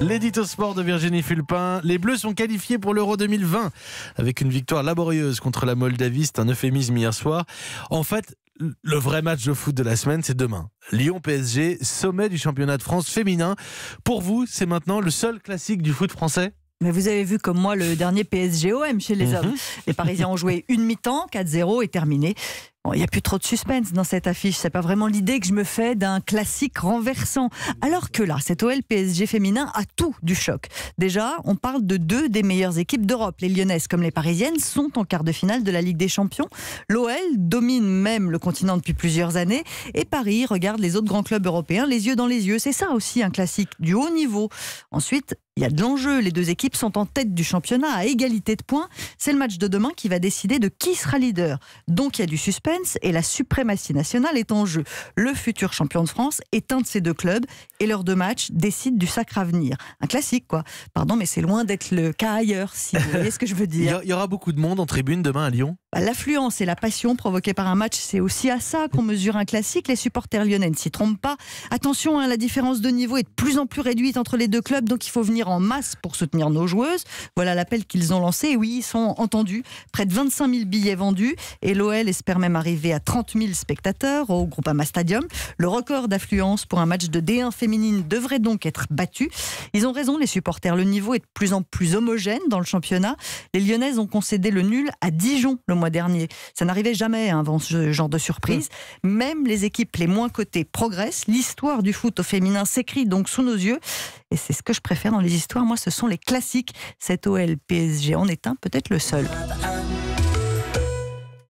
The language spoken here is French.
L'édito sport de Virginie Fulpin. Les Bleus sont qualifiés pour l'Euro 2020 avec une victoire laborieuse contre la Moldavie. C'est un euphémisme hier soir. En fait, le vrai match de foot de la semaine, c'est demain. Lyon-PSG, sommet du championnat de France féminin. Pour vous, c'est maintenant le seul classique du foot français mais vous avez vu comme moi le dernier PSGOM chez les mhm. hommes. Les Parisiens ont joué une mi-temps, 4-0 et terminé il n'y a plus trop de suspense dans cette affiche. C'est pas vraiment l'idée que je me fais d'un classique renversant. Alors que là, cet OL PSG féminin a tout du choc. Déjà, on parle de deux des meilleures équipes d'Europe. Les Lyonnaises comme les Parisiennes sont en quart de finale de la Ligue des Champions. L'OL domine même le continent depuis plusieurs années et Paris regarde les autres grands clubs européens les yeux dans les yeux. C'est ça aussi un classique du haut niveau. Ensuite, il y a de l'enjeu. Les deux équipes sont en tête du championnat à égalité de points. C'est le match de demain qui va décider de qui sera leader. Donc il y a du suspense et la suprématie nationale est en jeu. Le futur champion de France est un de ces deux clubs et leurs deux matchs décident du sacre avenir Un classique, quoi. Pardon, mais c'est loin d'être le cas ailleurs, si vous voyez ce que je veux dire. Il y aura beaucoup de monde en tribune demain à Lyon l'affluence et la passion provoquées par un match. C'est aussi à ça qu'on mesure un classique. Les supporters lyonnais ne s'y trompent pas. Attention, hein, la différence de niveau est de plus en plus réduite entre les deux clubs, donc il faut venir en masse pour soutenir nos joueuses. Voilà l'appel qu'ils ont lancé. oui, ils sont entendus. Près de 25 000 billets vendus et l'OL espère même arriver à 30 000 spectateurs au Groupama Stadium. Le record d'affluence pour un match de D1 féminine devrait donc être battu. Ils ont raison, les supporters. Le niveau est de plus en plus homogène dans le championnat. Les Lyonnaises ont concédé le nul à Dijon le mois dernier. Ça n'arrivait jamais hein, avant ce genre de surprise. Mmh. Même les équipes les moins cotées progressent. L'histoire du foot au féminin s'écrit donc sous nos yeux. Et c'est ce que je préfère dans les histoires. Moi, ce sont les classiques. Cette OL PSG en est un, peut-être le seul.